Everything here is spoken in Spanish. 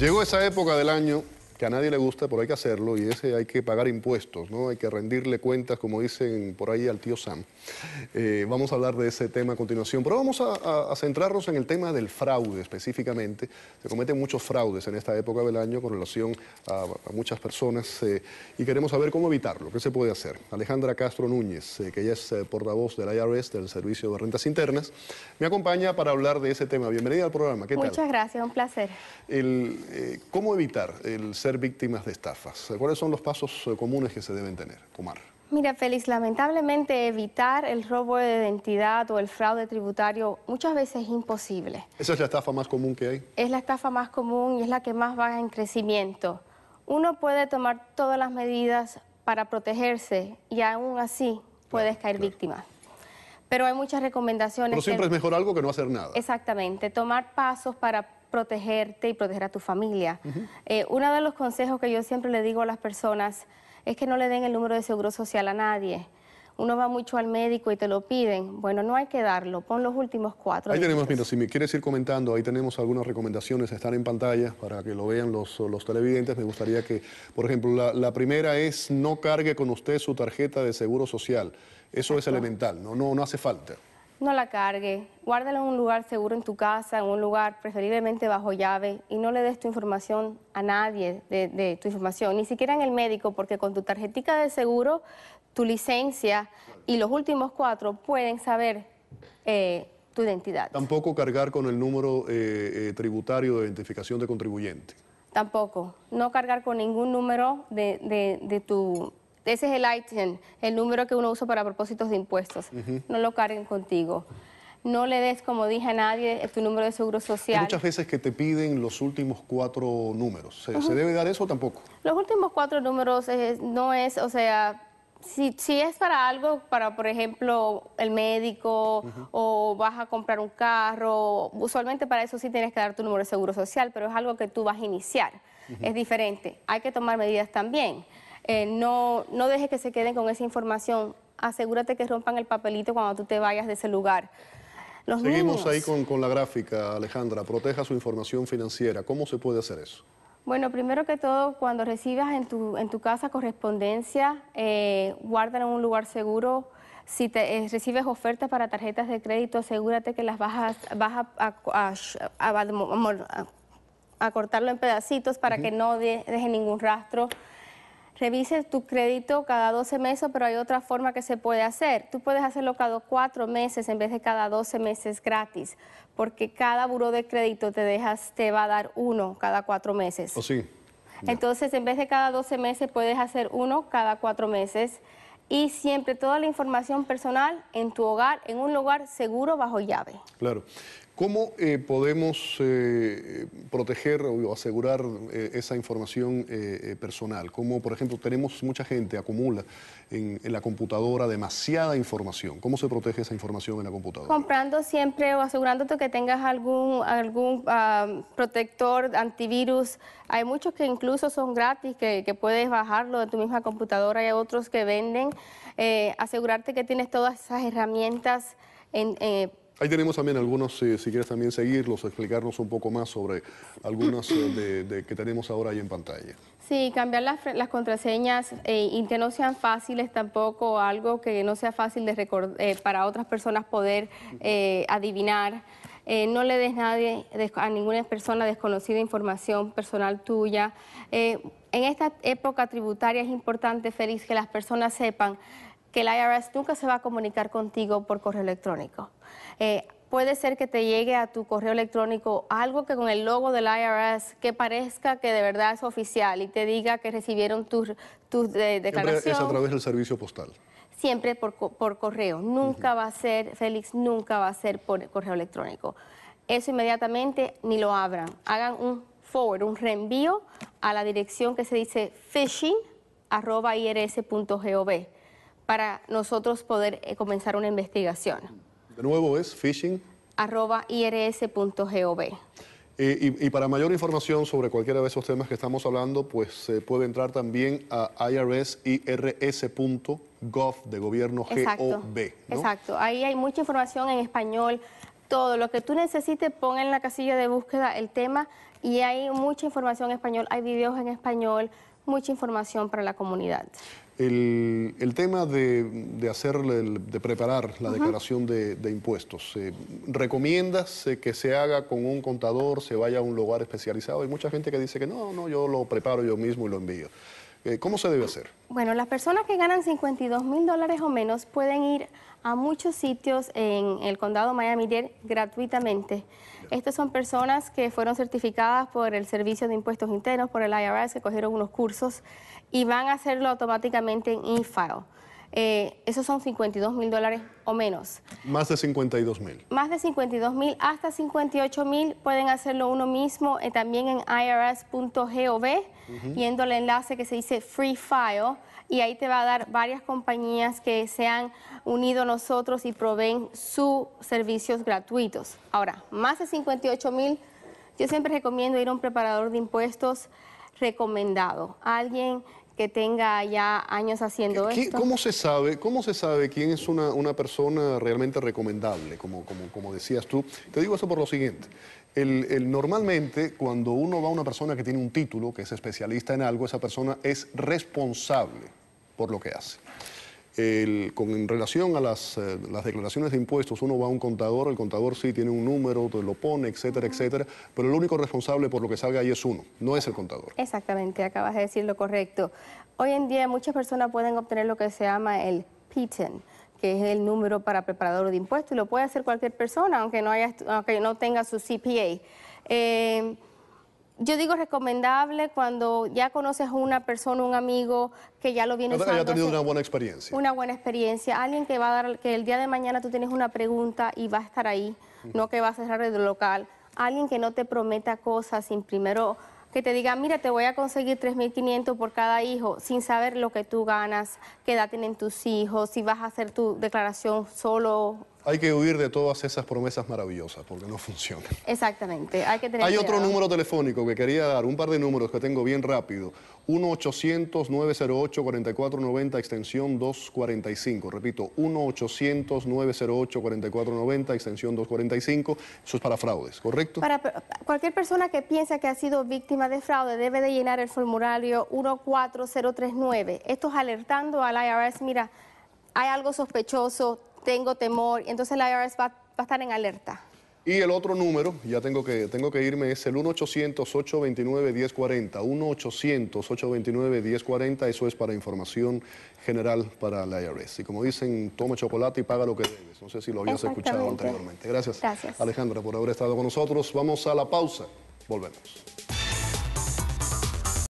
Llegó esa época del año que a nadie le gusta, pero hay que hacerlo, y ese hay que pagar impuestos, ¿no? Hay que rendirle cuentas, como dicen por ahí al tío Sam. Eh, vamos a hablar de ese tema a continuación, pero vamos a, centrarnos en el tema del fraude específicamente. Se cometen muchos fraudes en esta época del año con relación a, muchas personas eh, y queremos saber cómo evitarlo, qué se puede hacer. Alejandra Castro Núñez, eh, que ella es portavoz del IRS, del Servicio de Rentas Internas, me acompaña para hablar de ese tema. Bienvenida al programa, ¿qué tal? Muchas gracias, un placer. ¿Cómo evitar el ser víctimas de estafas? ¿Cuáles son los pasos eh, comunes que se deben tener, tomar? Mira, Félix, lamentablemente evitar el robo de identidad o el fraude tributario muchas veces es imposible. ¿Esa es la estafa más común que hay? Es la estafa más común y es la que más va en crecimiento. Uno puede tomar todas las medidas para protegerse y aún así puedes caer víctima. Pero hay muchas recomendaciones. Pero siempre es mejor algo que no hacer nada. Exactamente, tomar pasos para protegerte y proteger a tu familia. Eh, uno de los consejos que yo siempre le digo a las personas es que no le den el número de seguro social a nadie. Uno va mucho al médico y te lo piden. Bueno, no hay que darlo. Pon los últimos cuatro. Ahí tenemos, mira, si me quieres ir comentando, ahí tenemos algunas recomendaciones, están en pantalla para que lo vean los, televidentes. Me gustaría que, por ejemplo, la, primera es no cargue con usted su tarjeta de seguro social. Eso es elemental, no, no, no hace falta. No la cargue, guárdala en un lugar seguro en tu casa, en un lugar preferiblemente bajo llave y no le des tu información a nadie de, tu información, ni siquiera en el médico, porque con tu tarjetita de seguro, tu licencia y los últimos cuatro pueden saber eh, tu identidad. Tampoco cargar con el número eh, eh, tributario de identificación de contribuyente. Tampoco, no cargar con ningún número de tu ese es el ITIN, el número que uno usa para propósitos de impuestos. No lo carguen contigo. No le des, como dije a nadie, tu número de seguro social. muchas veces que te piden los últimos cuatro números. ¿Se, debe dar eso tampoco? Los últimos cuatro números eh, no es, o sea, si, si, es para algo, para por ejemplo el médico o vas a comprar un carro, usualmente para eso sí tienes que dar tu número de seguro social, pero es algo que tú vas a iniciar, es diferente. Hay que tomar medidas también. Eh, no, no dejes que se queden con esa información. Asegúrate que rompan el papelito cuando tú te vayas de ese lugar. Seguimos ahí con, la gráfica, Alejandra. Proteja su información financiera. ¿Cómo se puede hacer eso? Bueno, primero que todo, cuando recibas en tu, en tu casa correspondencia, eh, en un lugar seguro. Si te, eh, recibes ofertas para tarjetas de crédito, asegúrate que las vas a, vas a, cortarlo en pedacitos para que no deje ningún rastro revises tu crédito cada 12 meses, pero hay otra forma que se puede hacer. Tú puedes hacerlo cada cuatro meses en vez de cada 12 meses gratis, porque cada buro de crédito te, dejas, te va a dar uno cada cuatro meses. ¿O oh, sí? Entonces, en vez de cada 12 meses, puedes hacer uno cada cuatro meses. Y siempre toda la información personal en tu hogar, en un lugar seguro bajo llave. Claro. ¿Cómo eh, podemos eh, proteger o asegurar eh, esa información personal? Como, por ejemplo, tenemos mucha gente acumula en, la computadora demasiada información. ¿Cómo se protege esa información en la computadora? Comprando siempre o asegurándote que tengas algún, algún protector, antivirus. Hay muchos que incluso son gratis, que, que, puedes bajarlo de tu misma computadora. Hay otros que venden. asegurarte que tienes todas esas herramientas en Ahí tenemos también algunos, eh, si quieres también seguirlos, explicarnos un poco más sobre algunos eh, de, que tenemos ahora ahí en pantalla. Sí, cambiar las, contraseñas eh, y que no sean fáciles tampoco, algo que no sea fácil de recordar para otras personas poder adivinar. no le des nadie, a ninguna persona desconocida información personal tuya. en esta época tributaria es importante, Félix, que las personas sepan que el IRS nunca se va a comunicar contigo por correo electrónico. Eh, puede ser que te llegue a tu correo electrónico algo que con el logo del IRS que parezca que de verdad es oficial y te diga que recibieron tus tus de, eh, declaraciones. Es a través del servicio postal. Siempre por, correo. Nunca va a ser, Félix, nunca va a ser por correo electrónico. Eso inmediatamente ni lo abran. Hagan un forward, un reenvío a la dirección que se dice phishing para nosotros poder eh, comenzar una investigación. De nuevo es phishing. irs.gov. y, para mayor información sobre cualquiera de esos temas que estamos hablando, pues se puede entrar también a irs.gov, de gobierno Exacto. ¿no? Exacto, ahí hay mucha información en español, todo lo que tú necesites, pon en la casilla de búsqueda el tema y hay mucha información en español, hay videos en español, mucha información para la comunidad. El, tema de, de, de preparar la declaración de, impuestos, ¿recomiendas que se haga con un contador, se vaya a un lugar especializado? Hay mucha gente que dice que no, no, yo lo preparo yo mismo y lo envío. Eh, ¿Cómo se debe hacer? Bueno, las personas que ganan 52 mil dólares o menos pueden ir a muchos sitios en el condado Miami-Dade gratuitamente. Estas son personas que fueron certificadas por el Servicio de Impuestos Internos, por el IRS, que cogieron unos cursos y van a hacerlo automáticamente en e-file. Eh, esos son 52 mil dólares o menos. Más de 52 mil. Más de 52 mil, hasta 58 mil pueden hacerlo uno mismo eh, también en irs.gov, viendo el enlace que se dice Free File, y ahí te va a dar varias compañías que se han unido a nosotros y proveen sus servicios gratuitos. Ahora, más de 58 mil, yo siempre recomiendo ir a un preparador de impuestos recomendado, alguien que tenga ya años haciendo esto. ¿Cómo se sabe, cómo se sabe quién es una, persona realmente recomendable, como, como, decías tú? Te digo eso por lo siguiente. El, normalmente, cuando uno va a una persona que tiene un título, que es especialista en algo, esa persona es responsable por lo que hace el, con relación a eh, las, declaraciones de impuestos, uno va a un contador, el contador sí tiene un número, lo pone, etcétera, etcétera, pero el único responsable por lo que salga ahí es uno, no es el contador. Exactamente, acabas de decir lo correcto. Hoy en día muchas personas pueden obtener lo que se llama el PITEN, que es el número para preparador de impuestos, y lo puede hacer cualquier persona, aunque no, haya, no tenga su CPA. Eh, yo digo recomendable cuando ya conoces a una persona, un amigo que ya lo viene usando. Ya tenido una buena experiencia. Una buena experiencia. Alguien que va a dar, que el día de mañana tú tienes una pregunta y va a estar ahí, no que va a cerrar el local. Alguien que no te prometa cosas sin primero que te diga, mira, te voy a conseguir 3.500 por cada hijo, sin saber lo que tú ganas, qué edad tienen tus hijos, si vas a hacer tu declaración solo hay que huir de todas esas promesas maravillosas porque no funcionan. Exactamente, hay que Hay otro número telefónico que quería dar, un par de números que tengo bien rápido. 1-800-908-4490, extensión 245. Repito, 1-800-908-4490, extensión 245. Eso es para fraudes, ¿correcto? Para cualquier persona que piensa que ha sido víctima de fraude debe de llenar el formulario 14039. Esto es alertando al IRS, mira, hay algo sospechoso, tengo temor. Entonces la IRS va, a estar en alerta. Y el otro número, ya tengo que, tengo que irme, es el 1-800-829-1040. 1-800-829-1040, eso es para información general para la IRS. Y como dicen, toma chocolate y paga lo que debes. No sé si lo habías escuchado anteriormente. Gracias, Gracias, Alejandra, por haber estado con nosotros. Vamos a la pausa. Volvemos.